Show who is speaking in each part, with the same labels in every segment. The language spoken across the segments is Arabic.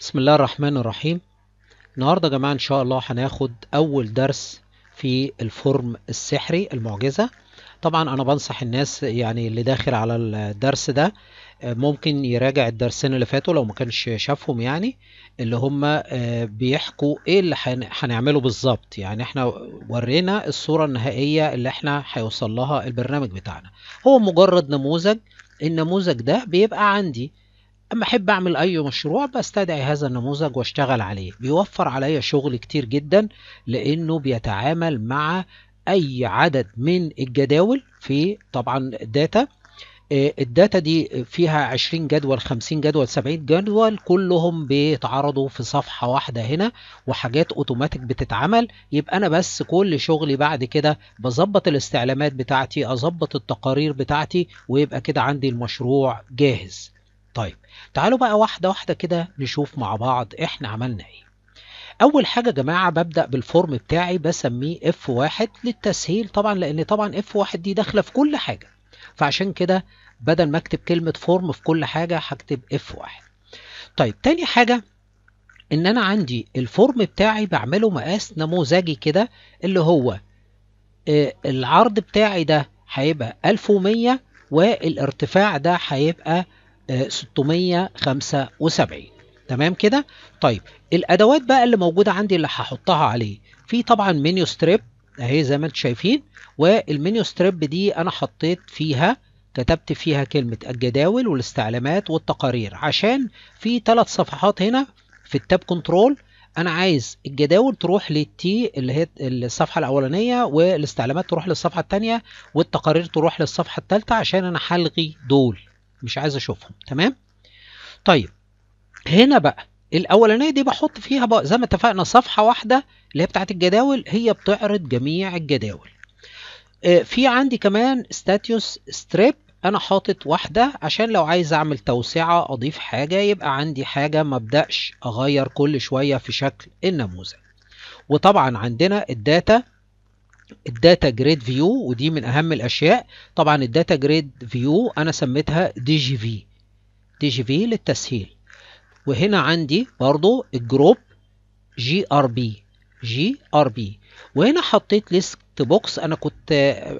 Speaker 1: بسم الله الرحمن الرحيم النهاردة يا جماعة إن شاء الله هناخد أول درس في الفورم السحري المعجزة طبعا أنا بنصح الناس يعني اللي داخل على الدرس ده ممكن يراجع الدرسين اللي فاتوا لو ما كانش شافهم يعني اللي هم آه، بيحكوا ايه اللي هنعمله بالظبط يعني احنا ورينا الصورة النهائية اللي احنا هيوصل لها البرنامج بتاعنا هو مجرد نموذج النموذج ده بيبقى عندي أما أحب أعمل أي مشروع بستدعي هذا النموذج وأشتغل عليه بيوفر عليا شغل كتير جدا لأنه بيتعامل مع أي عدد من الجداول في طبعا داتا آه، الداتا دي فيها 20 جدول 50 جدول 70 جدول كلهم بيتعرضوا في صفحة واحدة هنا وحاجات اوتوماتيك بتتعمل يبقى انا بس كل شغلي بعد كده بظبط الاستعلامات بتاعتي اظبط التقارير بتاعتي ويبقى كده عندي المشروع جاهز طيب تعالوا بقى واحدة واحدة كده نشوف مع بعض احنا عملنا ايه اول حاجة يا جماعة ببدأ بالفورم بتاعي بسميه F1 للتسهيل طبعا لان طبعا F1 دي داخلة في كل حاجة فعشان كده بدل ما اكتب كلمة فورم في كل حاجة هكتب F1 طيب تاني حاجة ان انا عندي الفورم بتاعي بعمله مقاس نموذجي كده اللي هو آه، العرض بتاعي ده هيبقى 1100 والارتفاع ده هيبقى 675 تمام كده طيب الادوات بقى اللي موجوده عندي اللي هحطها عليه في طبعا منيو ستريب اهي زي ما انتم شايفين والمنيو ستريب دي انا حطيت فيها كتبت فيها كلمة الجداول والاستعلامات والتقارير عشان في ثلاث صفحات هنا في التاب كنترول انا عايز الجداول تروح للتي اللي هي الصفحه الاولانيه والاستعلامات تروح للصفحه الثانيه والتقارير تروح للصفحه الثالثه عشان انا هلغي دول مش عايز اشوفهم تمام طيب هنا بقى الاولانيه دي بحط فيها بقى زي ما اتفقنا صفحه واحده اللي هي بتاعه الجداول هي بتعرض جميع الجداول آه، في عندي كمان ستاتيوس ستريب انا حاطط واحده عشان لو عايز اعمل توسعه اضيف حاجه يبقى عندي حاجه ما ابداش اغير كل شويه في شكل النموذج وطبعا عندنا الداتا الداتا جريد فيو ودي من اهم الاشياء طبعا الداتا جريد فيو انا سميتها دي جي في دي جي في للتسهيل وهنا عندي برضو الجروب جي ار بي جي ار بي وهنا حطيت ليست بوكس انا كنت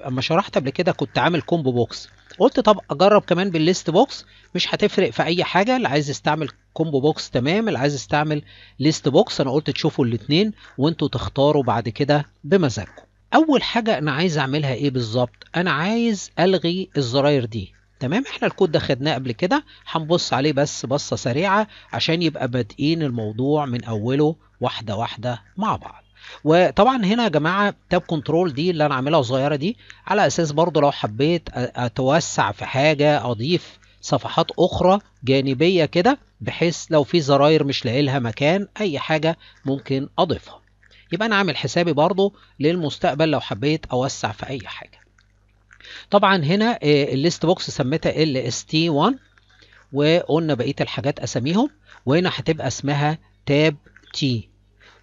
Speaker 1: اما شرحت قبل كده كنت عامل كومبو بوكس قلت طب اجرب كمان بالليست بوكس مش هتفرق في اي حاجه اللي عايز يستعمل كومبو بوكس تمام اللي عايز يستعمل ليست بوكس انا قلت تشوفوا الاثنين وانتوا تختاروا بعد كده بمزاجكم اول حاجه انا عايز اعملها ايه بالظبط انا عايز الغي الزراير دي تمام احنا الكود ده خدناه قبل كده هنبص عليه بس بصه سريعه عشان يبقى بادئين الموضوع من اوله واحده واحده مع بعض وطبعا هنا يا جماعه تاب كنترول دي اللي انا عاملها صغيره دي على اساس برضو لو حبيت اتوسع في حاجه اضيف صفحات اخرى جانبيه كده بحيث لو في زراير مش لاقي لها مكان اي حاجه ممكن اضيفها يبقى أنا عامل حسابي برضو للمستقبل لو حبيت أوسع في أي حاجة طبعا هنا آه، الليست بوكس سميتها LST1 وقلنا بقية الحاجات أساميهم وهنا هتبقى اسمها تاب تي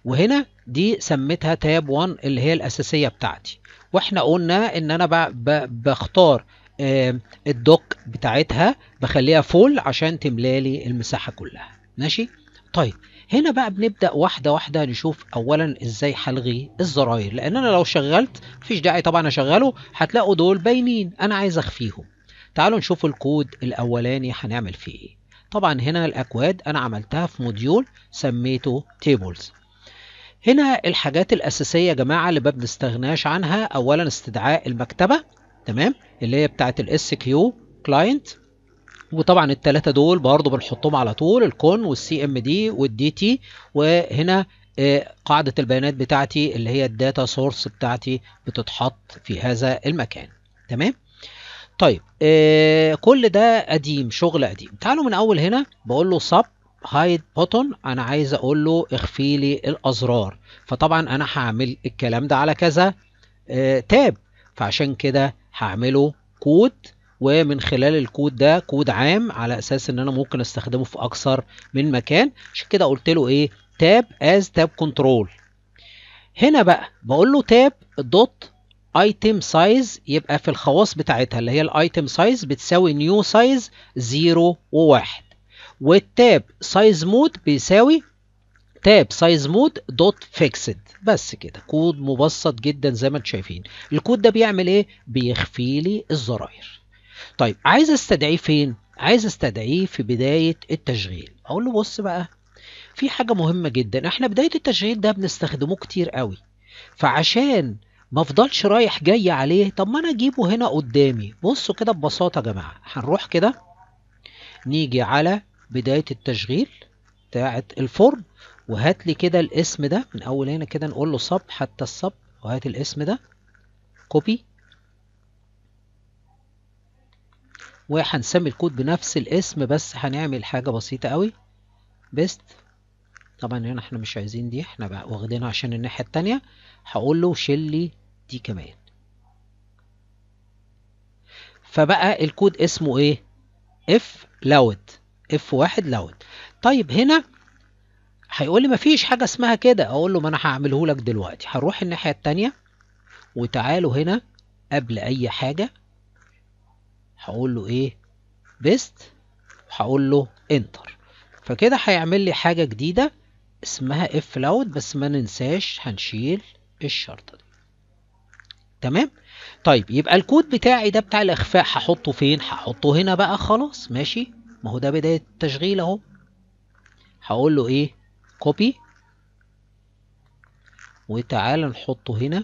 Speaker 1: وهنا دي سميتها تاب 1 اللي هي الأساسية بتاعتي واحنا قلنا ان انا بختار آه، الدوك بتاعتها بخليها فول عشان تملالي المساحة كلها ماشي طيب هنا بقى بنبدا واحده واحده نشوف اولا ازاي هلغي الزراير لان انا لو شغلت مفيش داعي طبعا اشغله هتلاقوا دول باينين انا عايز اخفيهم تعالوا نشوف الكود الاولاني هنعمل فيه ايه طبعا هنا الاكواد انا عملتها في موديول سميته تيبلز هنا الحاجات الاساسيه يا جماعه اللي ما بنستغناش عنها اولا استدعاء المكتبه تمام اللي هي بتاعه الاس كيو كلاينت وطبعا الثلاثه دول برضو بنحطهم على طول الكون والسي ام دي والدي تي وهنا آه، قاعده البيانات بتاعتي اللي هي الداتا سورس بتاعتي بتتحط في هذا المكان تمام طيب آه، كل ده قديم شغل قديم تعالوا من اول هنا بقول له سب هايد بوتون انا عايز اقول له اخفي لي الازرار فطبعا انا هعمل الكلام ده على كذا تاب آه، فعشان كده هعمله كود ومن خلال الكود ده كود عام على اساس ان انا ممكن استخدمه في اكثر من مكان عشان كده قلت له ايه تاب از تاب كنترول هنا بقى بقول له تاب دوت ايتم سايز يبقى في الخواص بتاعتها اللي هي الايتم سايز بتساوي نيو سايز 0 و1 والتاب سايز مود بيساوي تاب سايز مود دوت فيكسد بس كده كود مبسط جدا زي ما انتم شايفين الكود ده بيعمل ايه بيخفي لي الزراير طيب عايز استدعيه فين؟ عايز استدعيه في بداية التشغيل اقول له بص بقى في حاجة مهمة جدا احنا بداية التشغيل ده بنستخدمه كتير قوي فعشان ما افضلش رايح جاي عليه طب ما انا اجيبه هنا قدامي بصوا كده ببساطة يا جماعة هنروح كده نيجي على بداية التشغيل بتاعة الفرن وهات لي كده الاسم ده من اول هنا كده نقول له صب حتى الصب وهات الاسم ده كوبي وهنسمي الكود بنفس الاسم بس هنعمل حاجة بسيطة قوي بيست طبعا هنا احنا مش عايزين دي احنا بقى واخدينها عشان الناحية التانية هقول له شيل لي دي كمان فبقى الكود اسمه ايه اف لود اف واحد لود طيب هنا هيقول لي مفيش حاجة اسمها كده اقول له ما انا هعمله لك دلوقتي هنروح الناحية التانية وتعالوا هنا قبل اي حاجة هقول له ايه بيست هقول له انتر فكده هيعمل لي حاجه جديده اسمها اف لود بس ما ننساش هنشيل الشرطه دي تمام طيب يبقى الكود بتاعي ده بتاع الاخفاء هحطه فين هحطه هنا بقى خلاص ماشي ما هو ده بدايه التشغيل اهو هقول له ايه كوبي وتعالى نحطه هنا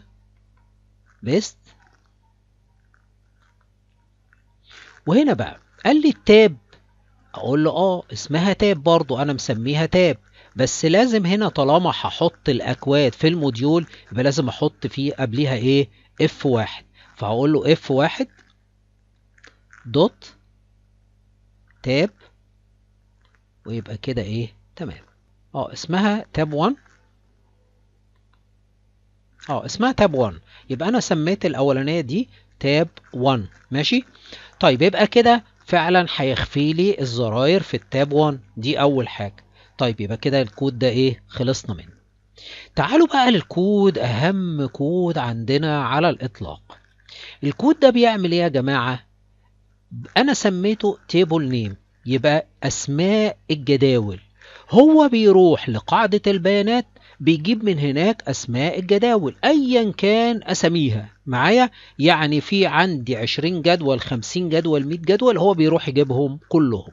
Speaker 1: بيست وهنا بقى قال لي التاب اقول له اه اسمها تاب برضو انا مسميها تاب بس لازم هنا طالما هحط الاكواد في الموديول يبقى لازم احط فيه قبليها ايه اف واحد فهقول له اف واحد دوت تاب ويبقى كده ايه تمام اه اسمها تاب 1 اه اسمها تاب 1 يبقى انا سميت الاولانيه دي تاب 1 ماشي طيب يبقى كده فعلا هيخفي لي الزراير في التاب 1 دي اول حاجه طيب يبقى كده الكود ده ايه خلصنا منه تعالوا بقى للكود اهم كود عندنا على الاطلاق الكود ده بيعمل ايه يا جماعه انا سميته تيبل نيم يبقى اسماء الجداول هو بيروح لقاعده البيانات بيجيب من هناك أسماء الجداول أيا كان أسميها معايا يعني في عندي 20 جدول 50 جدول 100 جدول هو بيروح يجيبهم كلهم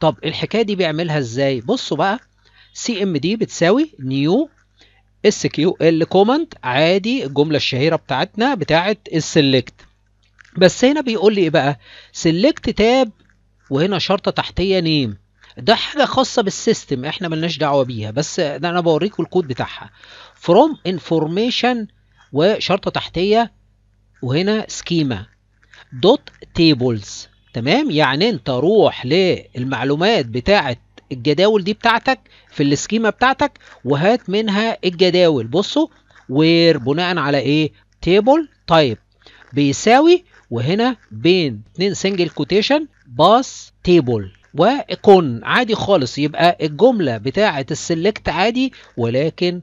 Speaker 1: طب الحكاية دي بيعملها إزاي بصوا بقى سي ام دي بتساوي نيو اس كيو ال كومنت عادي الجملة الشهيرة بتاعتنا بتاعت السلكت بس هنا بيقول لي ايه بقى سلكت تاب وهنا شرطة تحتية نيم ده حاجه خاصه بالسيستم احنا ملناش دعوه بيها بس ده انا بوريكم الكود بتاعها فروم انفورميشن وشرطه تحتيه وهنا سكيما دوت تيبلز تمام يعني انت روح للمعلومات بتاعه الجداول دي بتاعتك في السكيما بتاعتك وهات منها الجداول بصوا وير بناء على ايه تيبل تايب بيساوي وهنا بين اتنين سنجل كوتيشن باس تيبل وكون عادي خالص يبقى الجملة بتاعة السلكت عادي ولكن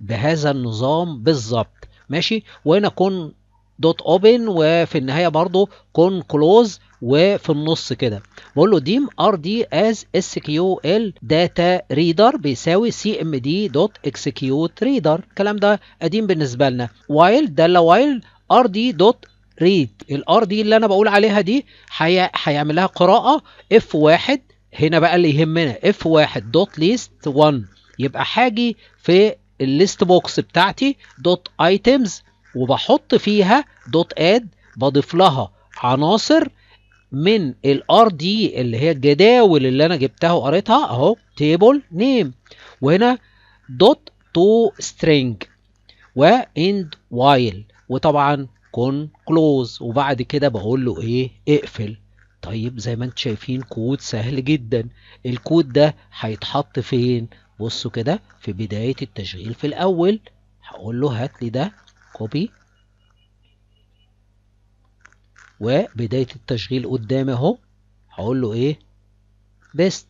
Speaker 1: بهذا النظام بالظبط ماشي وهنا كون دوت اوبن وفي النهايه برضو كون كلوز وفي النص كده بقول له ديم ار دي از اس كيو ال داتا ريدر بيساوي سي ام دي دوت اكسكيوت ريدر الكلام ده قديم بالنسبه لنا وايل داله وايل ار دي دوت ريد الار دي اللي انا بقول عليها دي هيعمل لها قراءه اف واحد هنا بقى اللي يهمنا اف واحد دوت ليست 1 يبقى حاجي في الليست بوكس بتاعتي دوت ايتمز وبحط فيها دوت اد بضيف لها عناصر من الار دي اللي هي الجداول اللي انا جبتها وقريتها اهو تيبل نيم وهنا دوت تو سترينج واند وايل وطبعا كون كلوز وبعد كده بقول له ايه اقفل طيب زي ما انت شايفين كود سهل جدا الكود ده هيتحط فين بصوا كده في بداية التشغيل في الاول هقول له هات لي ده كوبي وبداية التشغيل قدامي اهو هقول له ايه بيست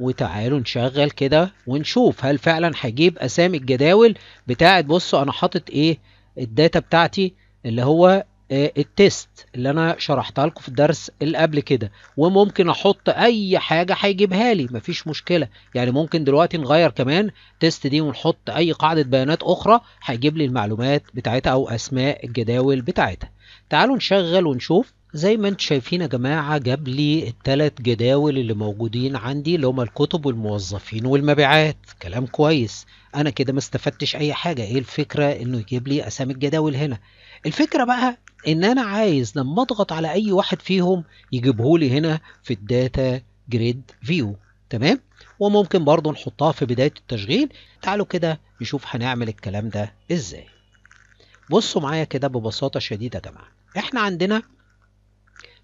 Speaker 1: وتعالوا نشغل كده ونشوف هل فعلا هجيب اسامي الجداول بتاعت بصوا انا حاطط ايه الداتا بتاعتي اللي هو آه، التيست اللي انا شرحتها لكم في الدرس اللي قبل كده وممكن احط اي حاجه هيجيبها لي مفيش مشكله يعني ممكن دلوقتي نغير كمان تيست دي ونحط اي قاعده بيانات اخرى هيجيب لي المعلومات بتاعتها او اسماء الجداول بتاعتها تعالوا نشغل ونشوف زي ما انتم شايفين يا جماعة جاب لي التلات جداول اللي موجودين عندي اللي هما الكتب والموظفين والمبيعات كلام كويس انا كده ما استفدتش اي حاجة ايه الفكرة انه يجيب لي اسامي الجداول هنا الفكرة بقى ان انا عايز لما اضغط على اي واحد فيهم يجيبهولي هنا في الداتا جريد فيو تمام وممكن برضو نحطها في بداية التشغيل تعالوا كده نشوف هنعمل الكلام ده ازاي بصوا معايا كده ببساطة شديدة يا جماعة احنا عندنا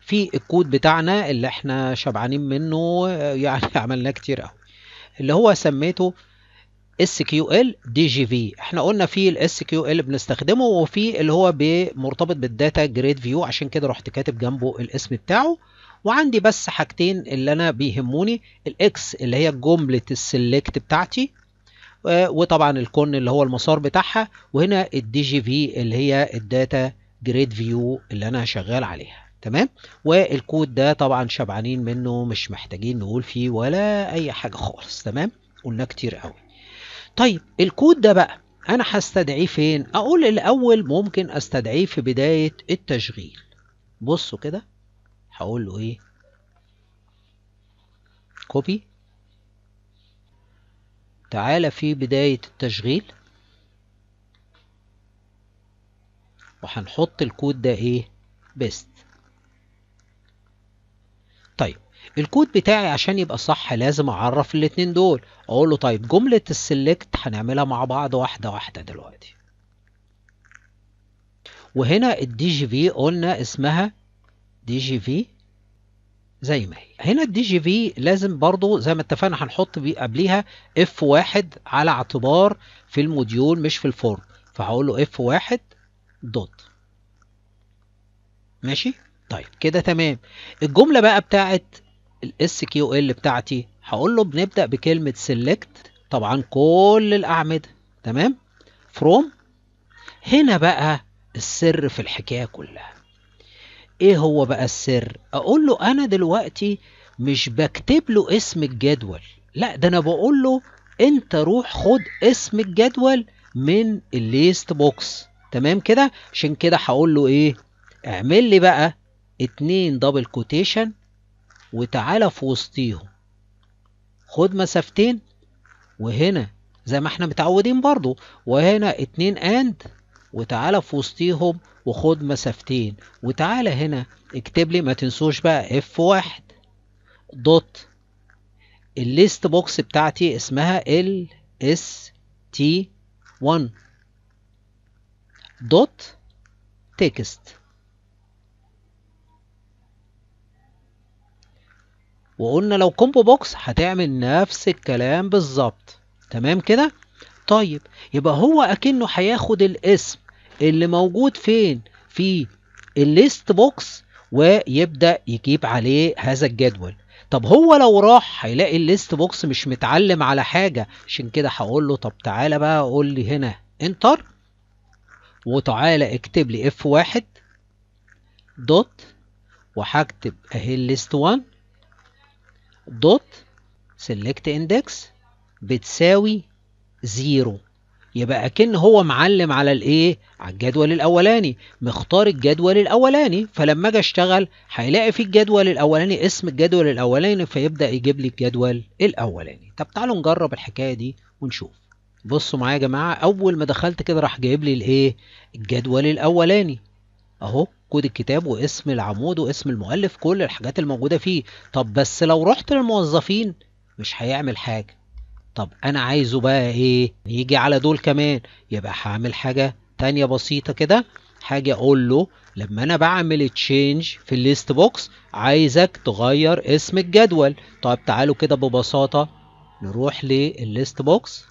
Speaker 1: في الكود بتاعنا اللي احنا شبعانين منه آه، يعني عملناه كتير قوي اللي هو سميته اس كيو ال دي جي في احنا قلنا في الاس كيو ال بنستخدمه وفي اللي هو مرتبط بالداتا جريد فيو عشان كده رحت كاتب جنبه الاسم بتاعه وعندي بس حاجتين اللي انا بيهموني الاكس اللي هي جمله السلكت بتاعتي آه، وطبعا الكون اللي هو المسار بتاعها وهنا الدي جي في اللي هي الداتا جريد فيو اللي انا شغال عليها تمام والكود ده طبعا شبعانين منه مش محتاجين نقول فيه ولا اي حاجه خالص تمام قلنا كتير قوي طيب الكود ده بقى انا هستدعيه فين اقول الاول ممكن استدعيه في بدايه التشغيل بصوا كده هقول له ايه كوبي تعالى في بدايه التشغيل وهنحط الكود ده ايه بيست الكود بتاعي عشان يبقى صح لازم اعرف الاتنين دول اقول له طيب جملة السلكت هنعملها مع بعض واحدة واحدة دلوقتي وهنا الدي جي في قلنا اسمها دي جي في زي ما هي هنا الدي جي في لازم برضو زي ما اتفقنا هنحط قبليها اف واحد على اعتبار في الموديول مش في الفورم فهقول له اف واحد دوت ماشي طيب كده تمام الجملة بقى بتاعت الاس كيو ال بتاعتي هقول له بنبدا بكلمه سيلكت طبعا كل الاعمده تمام فروم هنا بقى السر في الحكايه كلها ايه هو بقى السر اقول له انا دلوقتي مش بكتب له اسم الجدول لا ده انا بقول له انت روح خد اسم الجدول من الليست بوكس تمام كده عشان كده هقول له ايه اعمل لي بقى اتنين دبل كوتيشن وتعالى في وسطيهم خد مسافتين وهنا زي ما احنا متعودين برضو وهنا اتنين اند وتعالى في وسطيهم وخد مسافتين وتعالى هنا اكتب لي ما تنسوش بقى اف واحد دوت الليست بوكس بتاعتي اسمها ال اس تي 1 دوت تكست وقلنا لو كومبو بوكس هتعمل نفس الكلام بالظبط تمام كده طيب يبقى هو اكنه هياخد الاسم اللي موجود فين في الليست بوكس ويبدا يجيب عليه هذا الجدول طب هو لو راح هيلاقي الليست بوكس مش متعلم على حاجه عشان كده هقول له طب تعالى بقى قول لي هنا انتر وتعالى اكتب لي اف واحد دوت وهكتب اهي الليست 1 دوت سيلكت اندكس بتساوي زيرو يبقى اكن هو معلم على الايه على الجدول الاولاني مختار الجدول الاولاني فلما اجي اشتغل هيلاقي في الجدول الاولاني اسم الجدول الاولاني فيبدا يجيب لي الجدول الاولاني طب تعالوا نجرب الحكايه دي ونشوف بصوا معايا يا جماعه اول ما دخلت كده راح جايب لي الايه الجدول الاولاني اهو كود الكتاب واسم العمود واسم المؤلف كل الحاجات الموجودة فيه طب بس لو رحت للموظفين مش هيعمل حاجة طب انا عايزه بقى ايه يجي على دول كمان يبقى هعمل حاجة تانية بسيطة كده حاجة اقول له لما انا بعمل تشينج في الليست بوكس عايزك تغير اسم الجدول طب تعالوا كده ببساطة نروح للليست بوكس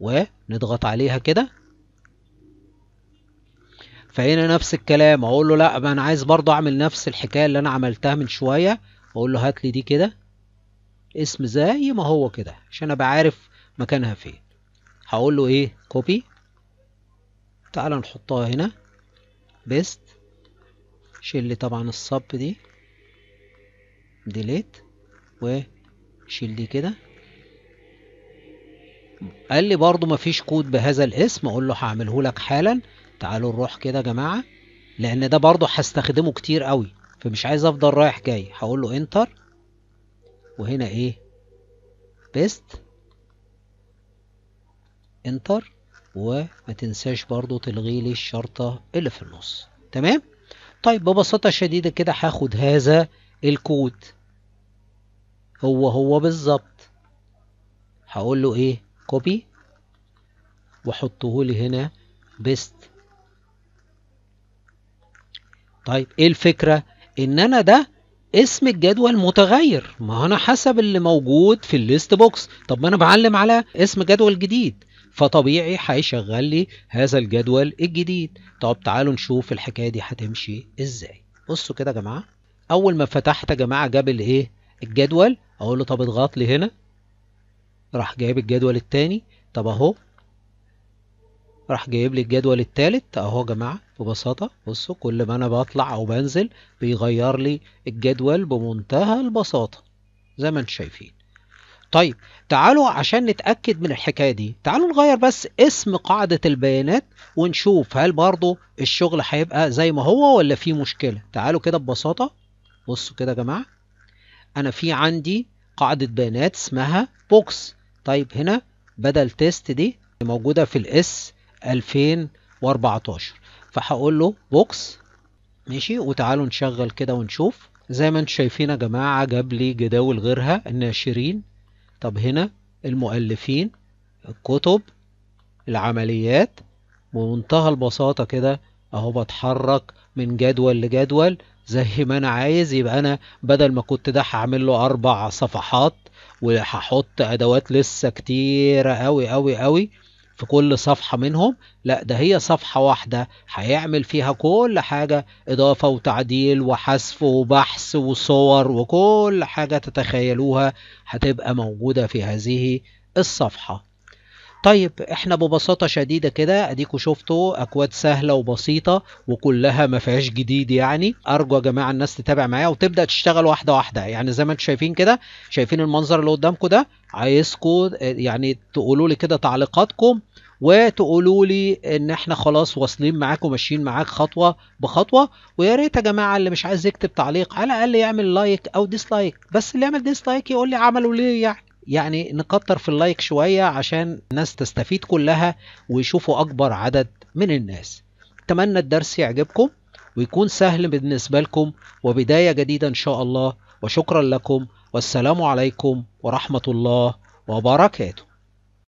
Speaker 1: ونضغط عليها كده فهنا نفس الكلام اقول له لا ما انا عايز برضو اعمل نفس الحكايه اللي انا عملتها من شويه اقول له هات لي دي كده اسم زي ما هو كده عشان ابقى عارف مكانها فين هقول له ايه كوبي تعال نحطها هنا بيست شيل لي طبعا الصب دي ديليت وشيل دي كده قال لي برضو مفيش كود بهذا الاسم اقول له هعمله لك حالا تعالوا نروح كده يا جماعة لان ده برضو هستخدمه كتير قوي فمش عايز افضل رايح جاي هقول له انتر وهنا ايه بيست انتر وما تنساش برضو تلغي لي الشرطة اللي في النص تمام طيب ببساطة شديدة كده هاخد هذا الكود هو هو بالظبط هقول له ايه كوبي وحطه لي هنا بيست طيب ايه الفكرة ان انا ده اسم الجدول متغير ما انا حسب اللي موجود في الليست بوكس طب ما انا بعلم على اسم جدول جديد فطبيعي هيشغل لي هذا الجدول الجديد طب تعالوا نشوف الحكاية دي هتمشي ازاي بصوا كده يا جماعة اول ما فتحت يا جماعة جاب الايه الجدول اقول له طب اضغط لي هنا راح جايب الجدول التاني طب اهو راح جايب لي الجدول التالت اهو يا جماعه ببساطة بصوا كل ما أنا بطلع أو بنزل بيغير لي الجدول بمنتهى البساطة زي ما انتم شايفين طيب تعالوا عشان نتأكد من الحكاية دي تعالوا نغير بس اسم قاعدة البيانات ونشوف هل برضو الشغل هيبقى زي ما هو ولا في مشكلة تعالوا كده ببساطة بصوا كده يا جماعة أنا في عندي قاعدة بيانات اسمها بوكس طيب هنا بدل تيست دي موجودة في الاس 2014 فهقول له بوكس ماشي وتعالوا نشغل كده ونشوف زي ما انتم شايفين يا جماعة جاب لي جداول غيرها الناشرين طب هنا المؤلفين الكتب العمليات بمنتهى البساطة كده اهو بتحرك من جدول لجدول زي ما انا عايز يبقى انا بدل ما كنت ده هعمل له اربع صفحات وهحط ادوات لسه كتيرة قوي قوي قوي في كل صفحة منهم لا ده هي صفحة واحدة هيعمل فيها كل حاجة إضافة وتعديل وحذف وبحث وصور وكل حاجة تتخيلوها هتبقى موجودة في هذه الصفحة طيب احنا ببساطة شديدة كده اديكوا شفتوا اكواد سهلة وبسيطة وكلها ما فيهاش جديد يعني ارجو يا جماعة الناس تتابع معايا وتبدأ تشتغل واحدة واحدة يعني زي ما انتم شايفين كده شايفين المنظر اللي قدامكم ده عايزكم يعني تقولوا لي كده تعليقاتكم وتقولوا لي ان احنا خلاص واصلين معاك وماشيين معاك خطوه بخطوه ويا ريت يا جماعه اللي مش عايز يكتب تعليق على الاقل يعمل لايك او ديسلايك بس اللي يعمل ديسلايك يقول لي عملوا ليه يعني يعني نكتر في اللايك شوية عشان الناس تستفيد كلها ويشوفوا أكبر عدد من الناس أتمنى الدرس يعجبكم ويكون سهل بالنسبة لكم وبداية جديدة إن شاء الله وشكرا لكم والسلام عليكم ورحمة الله وبركاته